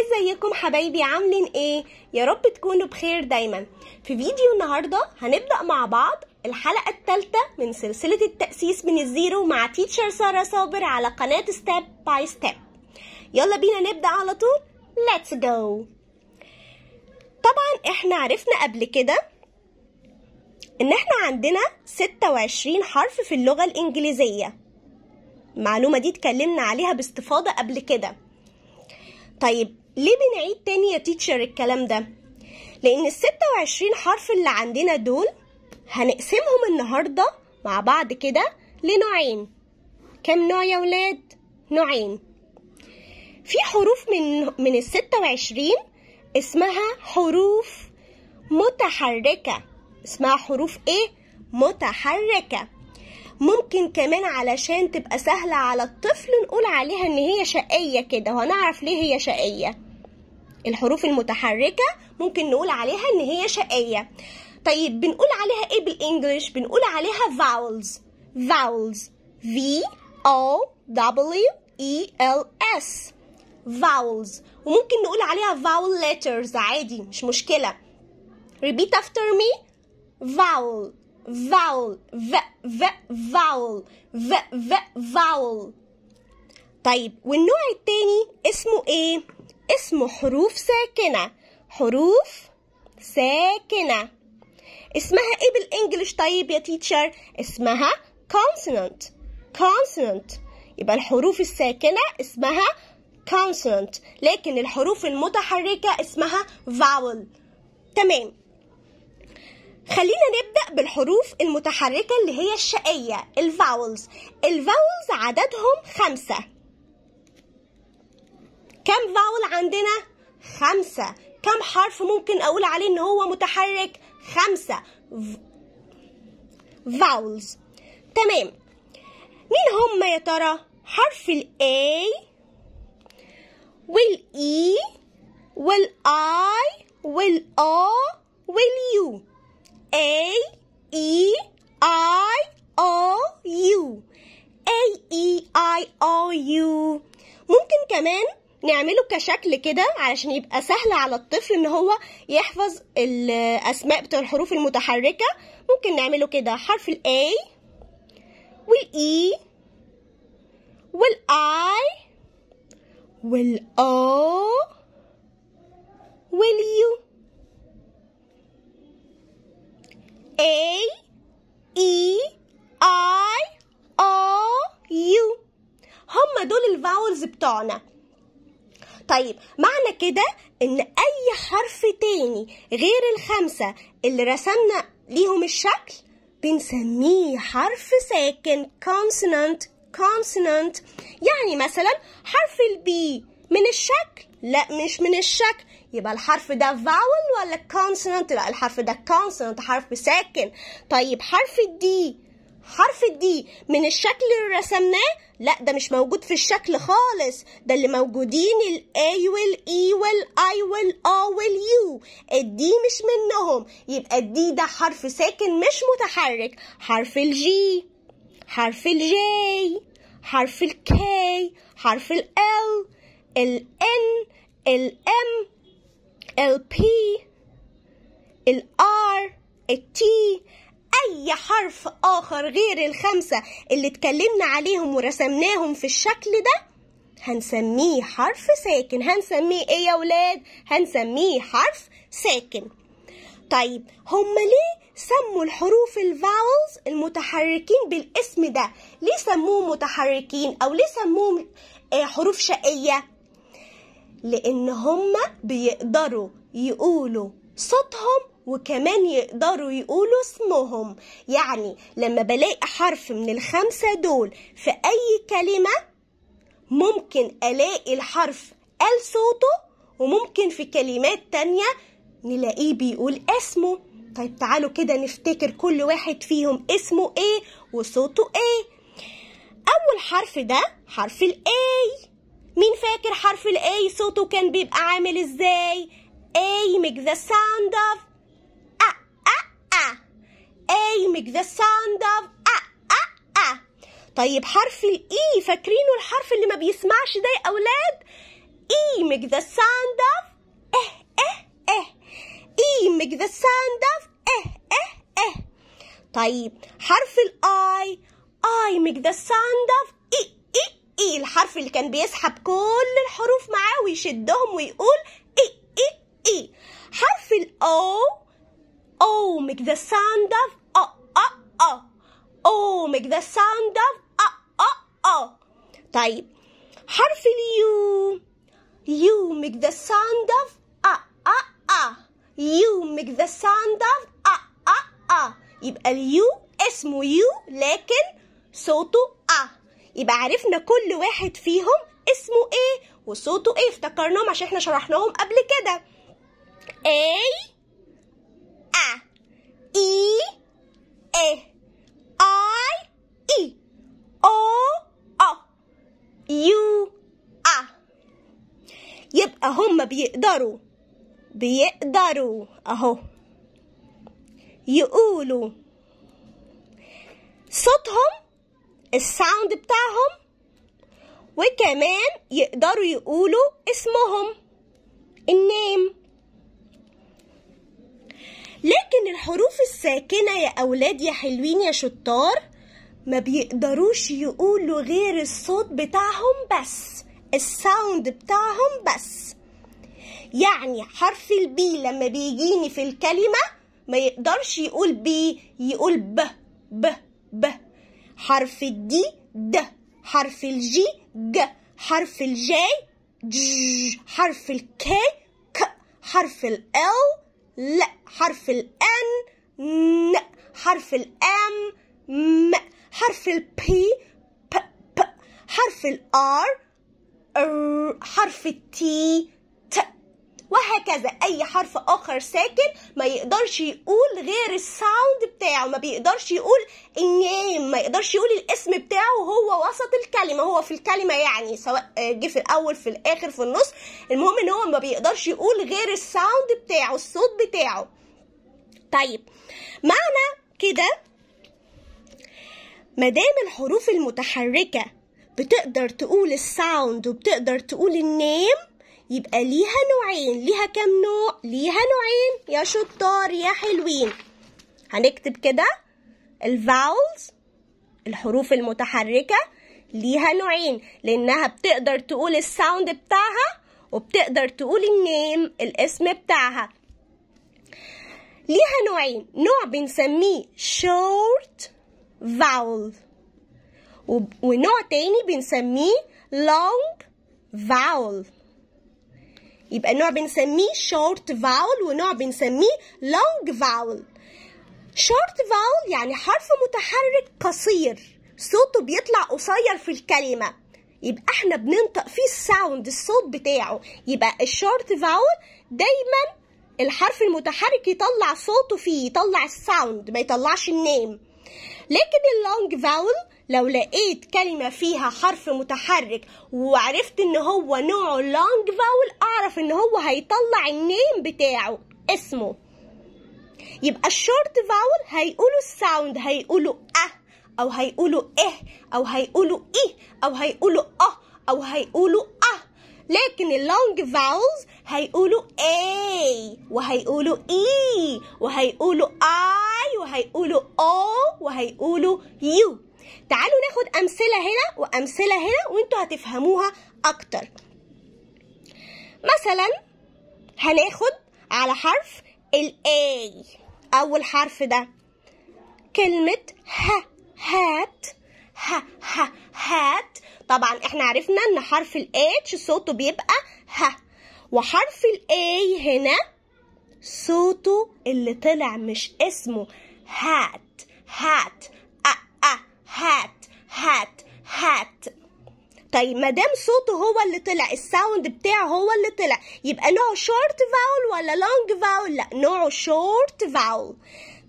ازيكم حبايبي عاملين ايه يا رب تكونوا بخير دايما في فيديو النهارده هنبدا مع بعض الحلقه الثالثه من سلسله التاسيس من الزيرو مع تيتشر ساره صابر على قناه ستيب باي ستيب يلا بينا نبدا على طول ليتس جو طبعا احنا عرفنا قبل كده ان احنا عندنا 26 حرف في اللغه الانجليزيه المعلومه دي اتكلمنا عليها باستفاضه قبل كده طيب ليه بنعيد تاني يا تيتشر الكلام ده لان ال 26 حرف اللي عندنا دول هنقسمهم النهارده مع بعض كده لنوعين كم نوع يا ولاد نوعين في حروف من من ال 26 اسمها حروف متحركه اسمها حروف ايه متحركه ممكن كمان علشان تبقى سهلة على الطفل نقول عليها ان هي شقية كده وهنعرف ليه هي شقية الحروف المتحركة ممكن نقول عليها إن هي شقية طيب بنقول عليها إيه بالإنجليش؟ بنقول عليها vowels vowels V O W E L S vowels وممكن نقول عليها vowel letters عادي مش مشكلة repeat after me vowel vowel v v vowel v v vowel طيب والنوع التاني اسمه ايه اسمه حروف ساكنة حروف ساكنة اسمها ايه بالانجلش طيب يا تيتشر اسمها consonant consonant يبقى الحروف الساكنة اسمها consonant لكن الحروف المتحركة اسمها vowel تمام خلينا نبدأ بالحروف المتحركة اللي هي الشقية الفاولز الفاولز عددهم خمسة كم فاول عندنا خمسة كم حرف ممكن أقول عليه إن هو متحرك خمسة فاولز تمام مين هم يا ترى حرف ال A وال E وال I وال O وال U A E I O U A E I O U ممكن كمان نعمله كشكل كده علشان يبقى سهل على الطفل ان هو يحفظ الاسماء بتاع الحروف المتحركه ممكن نعمله كده حرف الاي والاي e والاي والاو واليو A E I O U هم دول الفاولز بتوعنا طيب معنى كده ان اي حرف تاني غير الخمسة اللي رسمنا ليهم الشكل بنسميه حرف ساكن consonant consonant يعني مثلا حرف البي من الشكل لا مش من الشكل يبقى الحرف ده فاول ولا consonant لا الحرف ده consonant حرف ساكن طيب حرف الدي حرف الدي من الشكل اللي رسمناه لا ده مش موجود في الشكل خالص ده اللي موجودين الاي والاي e والاي والاو واليو الدي مش منهم يبقى الدي ده حرف ساكن مش متحرك حرف الجي حرف الجي حرف الكي حرف ال L ال N ال M ال P ال R ال T أي حرف آخر غير الخمسة اللي اتكلمنا عليهم ورسمناهم في الشكل ده هنسميه حرف ساكن هنسميه ايه يا ولاد هنسميه حرف ساكن طيب هما ليه سموا الحروف الفاولز المتحركين بالاسم ده ليه سموهم متحركين او ليه سموهم آه، حروف شقية لان هما بيقدروا يقولوا صوتهم وكمان يقدروا يقولوا اسمهم يعني لما بلاقي حرف من الخمسة دول في أي كلمة ممكن ألاقي الحرف قال صوته وممكن في كلمات تانية نلاقيه بيقول اسمه طيب تعالوا كده نفتكر كل واحد فيهم اسمه ايه وصوته ايه اول حرف ده حرف الاي مين فاكر حرف الاي صوته كان بيبقى عامل ازاي اي make the sound of A make the sound of أ طيب حرف الإي e، فاكرينه الحرف اللي ما بيسمعش ده يا أولاد E make the sound of إه إه إه E make the sound of إه إه إه طيب حرف الآي I make the sound of إي إي إي الحرف اللي كان بيسحب كل الحروف معاه ويشدهم ويقول إي إي إي حرف الأو O make the sound of او ميك ذا ساوند اوف او او طيب حرف اليو يو ميك ذا ساوند اوف ا uh, يو ميك ذا the ا of uh, يبقى اليو اسمه يو لكن صوته أ يبقى عرفنا كل واحد فيهم اسمه ايه وصوته ايه افتكرناهم عشان احنا شرحناهم قبل كده اي أ إي e، إيه إي أو أ يو أ يبقى هما بيقدروا بيقدروا أهو يقولوا صوتهم الساوند بتاعهم وكمان يقدروا يقولوا اسمهم النيم لكن الحروف الساكنة يا أولاد يا حلوين يا شطار ما بيقدروش يقولوا غير الصوت بتاعهم بس الساوند بتاعهم بس يعني حرف البي لما بيجيني في الكلمة ما يقدرش يقول بي يقول ب ب ب حرف الدي د حرف الجي ج حرف الجي ج حرف الكي ك حرف ال ل حرف الان ن حرف الام م حرف ال P, P, P حرف ال R, R حرف ال T, T وهكذا أي حرف آخر ساكن ما يقدرش يقول غير الساوند بتاعه ما بيقدرش يقول النيم ما يقدرش يقول الاسم بتاعه هو وسط الكلمة هو في الكلمة يعني سواء جه في الأول في الآخر في النص المهم إن هو ما بيقدرش يقول غير الساوند بتاعه الصوت بتاعه طيب معنى كده مدام الحروف المتحركة بتقدر تقول الساوند وبتقدر تقول النيم يبقى ليها نوعين ليها كام نوع ليها نوعين يا شطار يا حلوين هنكتب كده الفاولز الحروف المتحركة ليها نوعين لأنها بتقدر تقول الساوند بتاعها وبتقدر تقول النيم الاسم بتاعها ليها نوعين نوع بنسميه short vowel ونوع تاني بنسميه long vowel يبقى نوع بنسميه short vowel ونوع بنسميه e long vowel short vowel يعني حرف متحرك قصير صوته بيطلع قصير في الكلمة يبقى احنا بننطق فيه الساوند الصوت بتاعه يبقى الشورت فاول دايما الحرف المتحرك يطلع صوته فيه يطلع الساوند ما يطلعش النيم لكن اللونج فاول لو لقيت كلمة فيها حرف متحرك وعرفت ان هو نوعه لونج فاول اعرف ان هو هيطلع النيم بتاعه اسمه يبقى الشورت فاول هيقولوا الساوند هيقولوا اه او هيقولوا اه او هيقولوا ايه او هيقولوا اه او هيقولوا اه لكن اللونج فاولز هيقولوا A وهيقولوا E وهيقولوا I وهيقولوا O وهيقولوا U تعالوا ناخد أمثلة هنا وأمثلة هنا وانتوا هتفهموها أكتر مثلا هناخد على حرف ال A أول حرف ده كلمة ه هات ها ها هات طبعا احنا عرفنا ان حرف الاتش صوته بيبقى ها وحرف الاي هنا صوته اللي طلع مش اسمه هات هات أ أ هات هات هات طيب ما دام صوته هو اللي طلع الساوند بتاعه هو اللي طلع يبقى نوعه شورت فاول ولا لونج فاول لا نوعه شورت فاول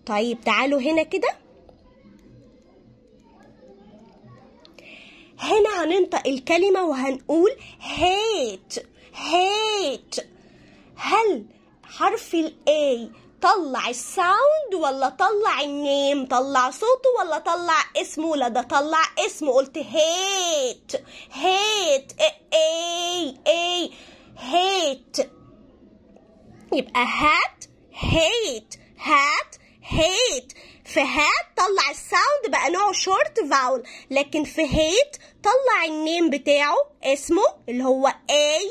طيب تعالوا هنا كده هنا هننطق الكلمة وهنقول هيت هيت هل حرف الاي طلع الساوند ولا طلع النيم طلع صوته ولا طلع اسمه لا ده طلع اسمه قلت هيت هيت اي اي هيت يبقى هات هيت هات هيت في هات طلع الساوند بقى نوعه شورت فاول لكن في هيت طلع النيم بتاعه اسمه اللي هو اي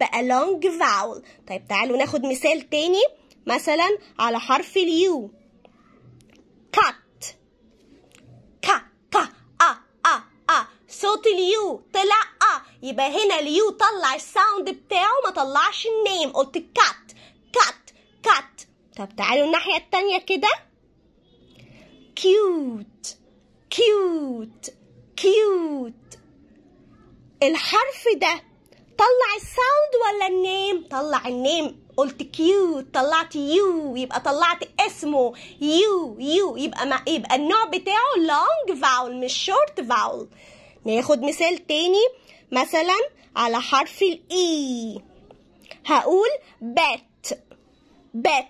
بقى لونج فاول طيب تعالوا ناخد مثال تاني مثلا على حرف اليو كات كا كا ا ا ا صوت اليو طلع ا يبقى هنا اليو طلع الساوند بتاعه ما طلعش النيم قلت كات كات كات طب تعالوا الناحية التانية كده كيوت كيوت كيوت الحرف ده طلع الساوند ولا النيم طلع النيم قلت كيوت طلعت يو يبقى طلعت اسمه يو يو يبقى ما يبقى النوع بتاعه لونج فاول مش شورت فاول ناخد مثال تاني مثلا على حرف الاي e. هقول بات بات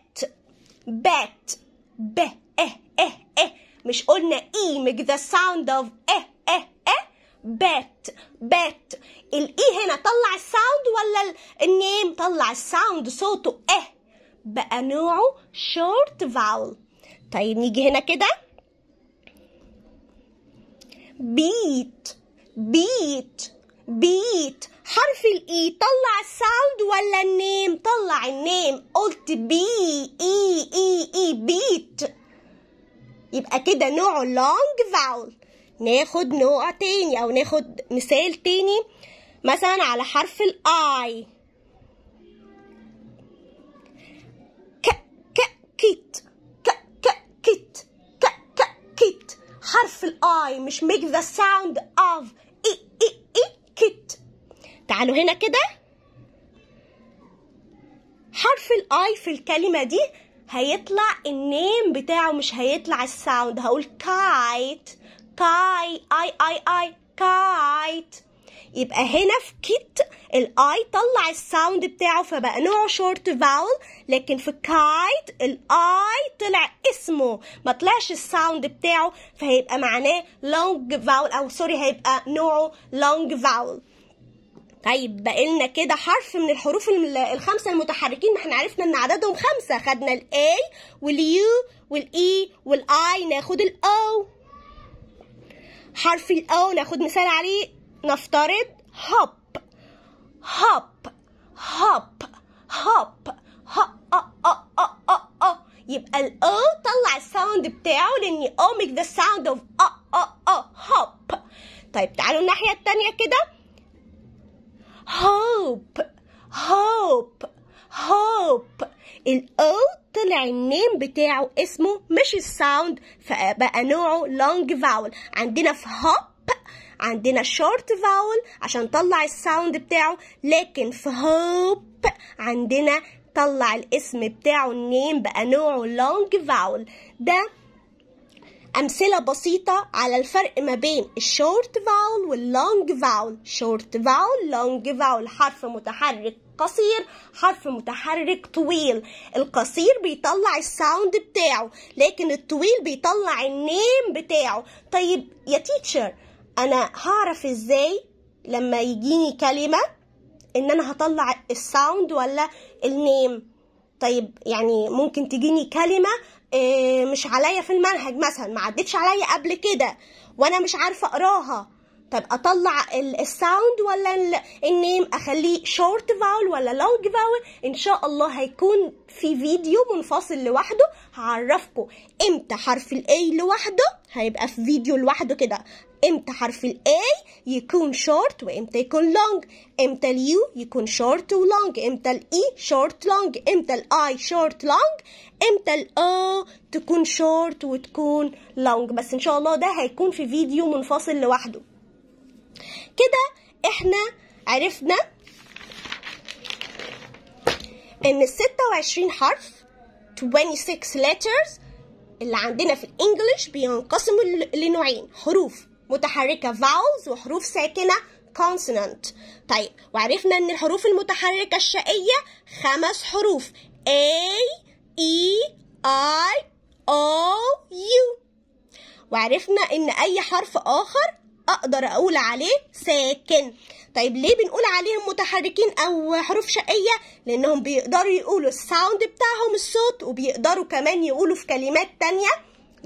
bat ب اه اه اه مش قلنا اي make the sound of اه اه اه bat bat الاي هنا طلع الساوند ولا النيم طلع الساوند صوته اه بقى نوعه short vowel طيب نيجي هنا كده beat beat بيت حرف الاي e، طلع الساوند ولا النيم طلع النيم قلت بي اي اي اي بيت يبقى كده نوعه لونج فاول ناخد نوع تاني او ناخد مثال تاني مثلا على حرف الاي ك ك كيت ك ك كيت ك ك كيت حرف الاي مش make the sound of كيت تعالوا هنا كده حرف الاي في الكلمة دي هيطلع النيم بتاعه مش هيطلع الساوند هقول كايت كاي اي اي اي كايت يبقى هنا في كيت الاي طلع الساوند بتاعه فبقى نوعه شورت فاول لكن في كايت الاي طلع اسمه ما طلعش الساوند بتاعه فهيبقى معناه لونج فاول او سوري هيبقى نوعه لونج فاول طيب بقى لنا كده حرف من الحروف الخمسه المتحركين ما احنا عرفنا ان عددهم خمسه خدنا الاي واليو والاي e والاي ناخد الاو حرف الاو ناخد مثال عليه نفترض هوب هوب هوب هوب يبقى ال او طلع الساوند بتاعه لاني او ميك ذا ساوند اوف او هوب طيب تعالوا الناحيه الثانيه كده هوب هوب هوب او طلع النيم بتاعه اسمه مش الساوند فبقى نوعه لونج فاول عندنا في هوب عندنا شورت فاول عشان طلع الساوند بتاعه لكن في هوب عندنا طلع الاسم بتاعه النيم بقى نوعه لونج فاول ده أمثلة بسيطة على الفرق ما بين الشورت فاول واللونج فاول شورت فاول لونج فاول حرف متحرك قصير حرف متحرك طويل القصير بيطلع الساوند بتاعه لكن الطويل بيطلع النيم بتاعه طيب يا تيتشر انا هعرف ازاي لما يجيني كلمه ان انا هطلع الساوند ولا النيم طيب يعني ممكن تجيني كلمه آه، مش عليا في المنهج مثلا ما عدتش عليا قبل كده وانا مش عارفه اقراها طب اطلع الساوند ولا النيم اخليه شورت فاول ولا لونج فاول ان شاء الله هيكون في فيديو منفصل لوحده هعرفكم امتى حرف الاي لوحده هيبقى في فيديو لوحده كده امتى حرف الاي يكون short وامتى يكون long امتى اليو يكون short ولونج امتى الاي e short long امتى الاي short long امتى الاو تكون short وتكون long بس ان شاء الله ده هيكون في فيديو منفصل لوحده كده احنا عرفنا ان ال 26 حرف 26 letters اللي عندنا في الانجليش بينقسموا لنوعين حروف متحركة vowels وحروف ساكنة consonant طيب وعرفنا ان الحروف المتحركة الشقية خمس حروف A E I O U وعرفنا ان اي حرف اخر اقدر اقول عليه ساكن طيب ليه بنقول عليهم متحركين او حروف شقيه لانهم بيقدروا يقولوا الساوند بتاعهم الصوت وبيقدروا كمان يقولوا في كلمات تانية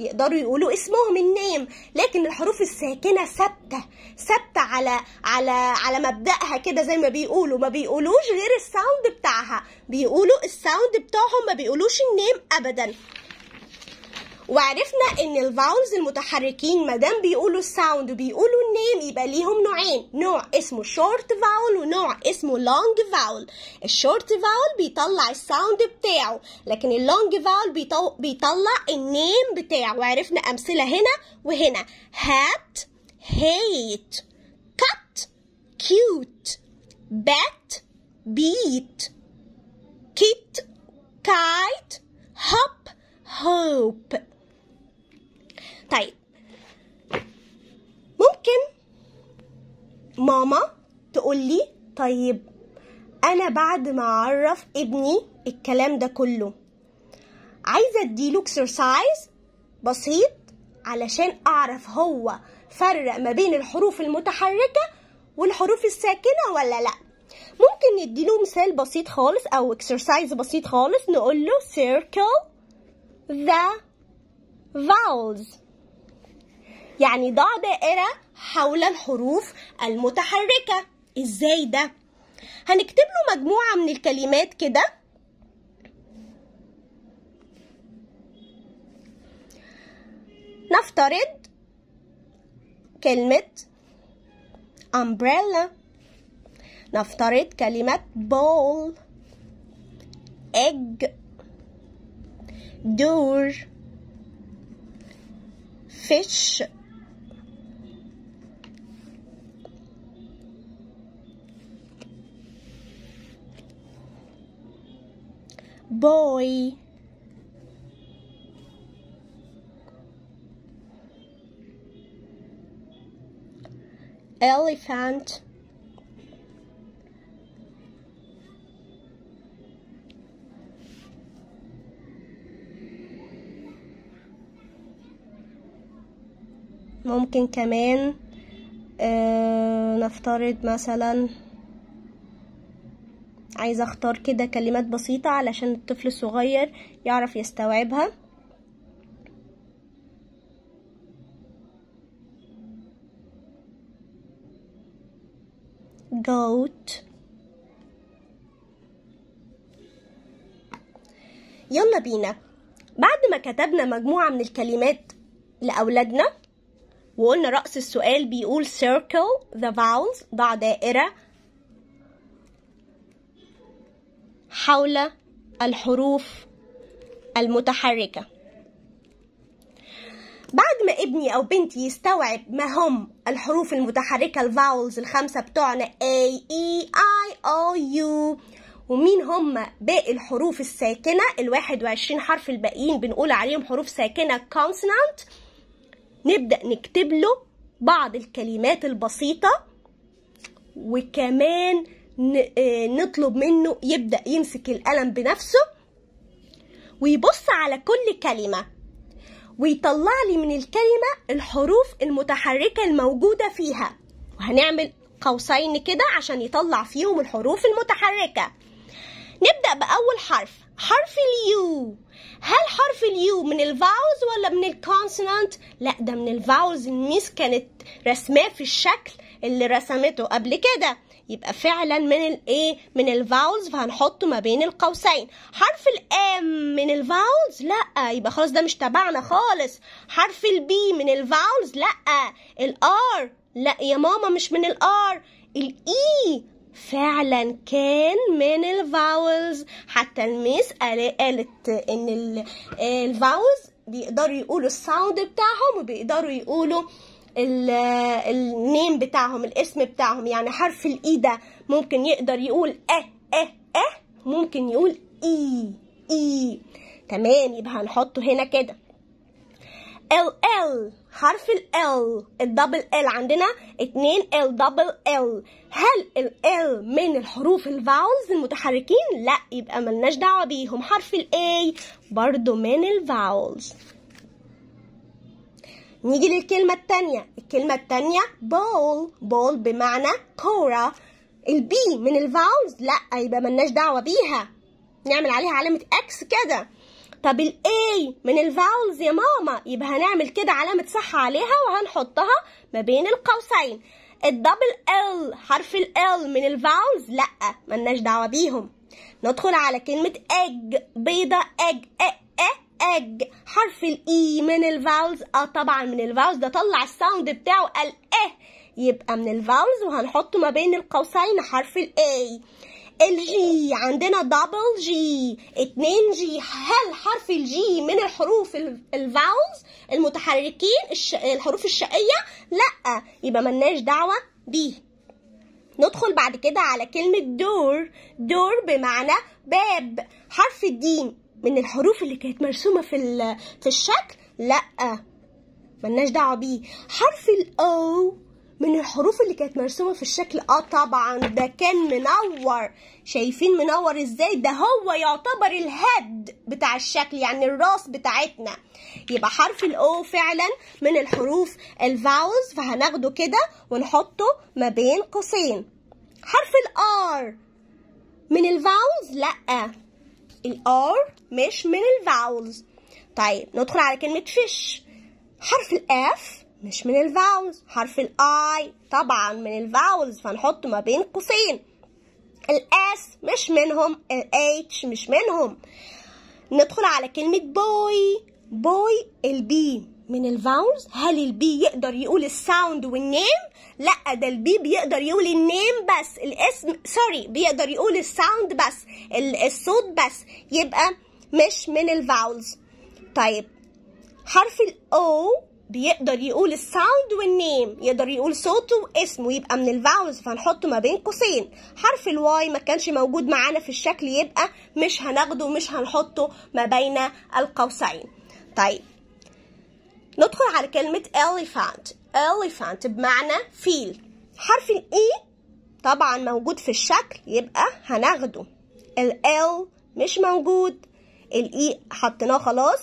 يقدروا يقولوا اسمهم النيم لكن الحروف الساكنه ثابته ثابته على على على مبداها كده زي ما بيقولوا ما بيقولوش غير الساوند بتاعها بيقولوا الساوند بتاعهم ما بيقولوش النيم ابدا وعرفنا ان الفاولز المتحركين مادام بيقولوا الساوند وبيقولوا النيم يبقى ليهم نوعين نوع اسمه شورت فاول ونوع اسمه لونج فاول الشورت فاول بيطلع الساوند بتاعه لكن اللونج فاول بيطلع, النيم بتاعه وعرفنا امثله هنا وهنا هات هيت كات كيوت بات بيت كيت كايت هوب hope طيب ممكن ماما تقول لي طيب انا بعد ما اعرف ابني الكلام ده كله عايزه اديله اكسرسايز بسيط علشان اعرف هو فرق ما بين الحروف المتحركه والحروف الساكنه ولا لا ممكن نديله مثال بسيط خالص او اكسرسايز بسيط خالص نقول له circle the vowels يعني ضع دائرة حول الحروف المتحركة ازاي ده هنكتب له مجموعة من الكلمات كده نفترض كلمة umbrella نفترض كلمة ball egg door fish boy elephant ممكن كمان آه نفترض مثلا عايزة اختار كده كلمات بسيطة علشان الطفل الصغير يعرف يستوعبها goat يلا بينا بعد ما كتبنا مجموعة من الكلمات لأولادنا وقلنا رأس السؤال بيقول circle the vowels ضع دائرة حول الحروف المتحركة بعد ما ابني أو بنتي يستوعب ما هم الحروف المتحركة الفاولز الخمسة بتوعنا A, E, I, O, U ومين هم باقي الحروف الساكنة الواحد وعشرين حرف الباقيين بنقول عليهم حروف ساكنة consonant نبدأ نكتب له بعض الكلمات البسيطة وكمان آه، نطلب منه يبدأ يمسك القلم بنفسه ويبص على كل كلمة ويطلع لي من الكلمة الحروف المتحركة الموجودة فيها وهنعمل قوسين كده عشان يطلع فيهم الحروف المتحركة نبدأ بأول حرف حرف اليو هل حرف اليو من الفاوز ولا من الكونسونانت لا ده من الفاوز الميس كانت رسماه في الشكل اللي رسمته قبل كده يبقى فعلا من الايه من الفاولز فهنحطه ما بين القوسين حرف الام من الفاولز لا يبقى خلاص ده مش تبعنا خالص حرف البي من الفاولز لا الار لا يا ماما مش من الار الاي e فعلا كان من الفاولز حتى الميس قالت ان الفاولز بيقدروا يقولوا الساوند بتاعهم وبيقدروا يقولوا النيم بتاعهم الاسم بتاعهم يعني حرف الاي e ده ممكن يقدر يقول اه اه اه ممكن يقول اي e، اي e. تمام يبقى هنحطه هنا كده ال ال حرف ال ال الدبل ال عندنا اتنين ال دبل ال هل ال ال من الحروف الفاولز المتحركين لا يبقى ملناش دعوه بيهم حرف الاي برضو من الفاولز نيجي للكلمة التانية الكلمة التانية بول بول بمعنى كورة البي من الفاولز لا يبقى ملناش دعوة بيها نعمل عليها علامة اكس كده طب الاي من الفاولز يا ماما يبقى هنعمل كده علامة صح عليها وهنحطها ما بين القوسين الدبل ال حرف ال ال من الفاولز لا ملناش دعوة بيهم ندخل على كلمة اج بيضة اج اي اي الاج حرف الاي e من الفاولز اه طبعا من الفاولز ده طلع الساوند بتاعه قال اه يبقى من الفاولز وهنحطه ما بين القوسين حرف الاي الجي عندنا دبل جي اتنين جي هل حرف الجي من الحروف الفاولز المتحركين الش... الحروف الشقية لا يبقى ملناش دعوة بيه ندخل بعد كده على كلمة دور دور بمعنى باب حرف الدين من الحروف اللي كانت مرسومة في في الشكل لا ملناش دعوة بيه حرف الأو من الحروف اللي كانت مرسومة في الشكل اه طبعا ده كان منور شايفين منور ازاي ده هو يعتبر الهد بتاع الشكل يعني الراس بتاعتنا يبقى حرف الاو فعلا من الحروف الفاوز فهناخده كده ونحطه ما بين قوسين حرف الار من الفاوز لأ الار مش من الفاولز طيب ندخل على كلمة فيش حرف الاف مش من الفاولز حرف الاي طبعا من الفاولز فنحط ما بين قوسين الاس مش منهم الاتش مش منهم ندخل على كلمة بوي بوي البي من الفاولز هل البي يقدر يقول الساوند والنيم لا ده البي بيقدر يقول النيم بس الاسم سوري بيقدر يقول الساوند بس الصوت بس يبقى مش من الفاولز طيب حرف الاو بيقدر يقول الساوند والنيم يقدر يقول صوته واسمه يبقى من الفاولز فهنحطه ما بين قوسين حرف الواي ما كانش موجود معانا في الشكل يبقى مش هناخده ومش هنحطه ما بين القوسين طيب ندخل على كلمة elephant elephant بمعنى فيل حرف الاي e طبعا موجود في الشكل يبقى هناخده ال مش موجود الاي e حطيناه خلاص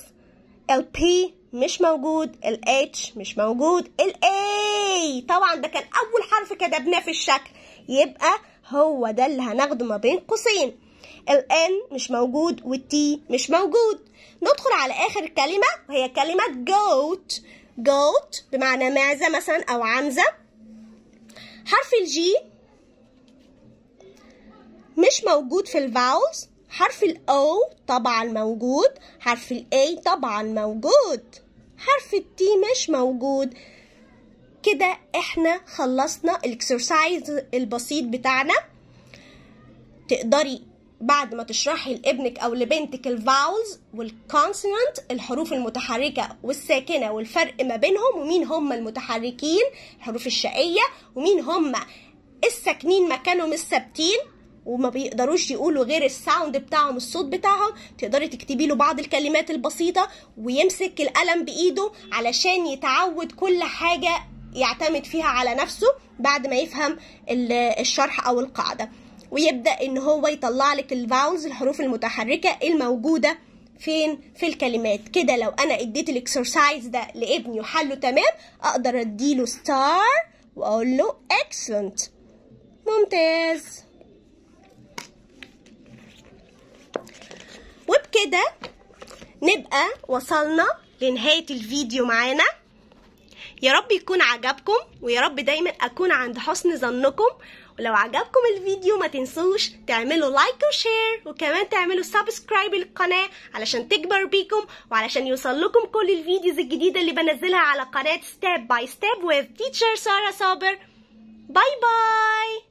البي مش موجود الاتش مش موجود الاي طبعا ده كان اول حرف كتبناه في الشكل يبقى هو ده اللي هناخده ما بين قوسين الان مش موجود والتي مش موجود ندخل على اخر كلمه وهي كلمه goat جوت بمعنى معزة مثلا أو عنزة حرف الجي مش موجود في الفاولز حرف الأو طبعا موجود حرف الأي طبعا موجود حرف التي مش موجود كده احنا خلصنا الاكسرسايز البسيط بتاعنا تقدري بعد ما تشرحي لابنك او لبنتك الفاولز والكونسونانت الحروف المتحركه والساكنه والفرق ما بينهم ومين هم المتحركين الحروف الشقيه ومين هم الساكنين مكانهم الثابتين وما بيقدروش يقولوا غير الساوند بتاعهم الصوت بتاعهم تقدري تكتبي له بعض الكلمات البسيطه ويمسك القلم بايده علشان يتعود كل حاجه يعتمد فيها على نفسه بعد ما يفهم الشرح او القاعده ويبدا ان هو يطلع لك الفاونز الحروف المتحركه الموجوده فين في الكلمات كده لو انا اديت الاكسرسايز ده لابني وحله تمام اقدر اديله ستار واقول له اكسلنت ممتاز وبكده نبقى وصلنا لنهاية الفيديو معانا يا رب يكون عجبكم ويا رب دايما أكون عند حسن ظنكم ولو عجبكم الفيديو ما تنسوش تعملوا لايك وشير وكمان تعملوا سبسكرايب للقناة علشان تكبر بيكم وعلشان يوصل لكم كل الفيديوز الجديدة اللي بنزلها على قناة ستيب باي ستيب with تيتشر سارة صابر باي باي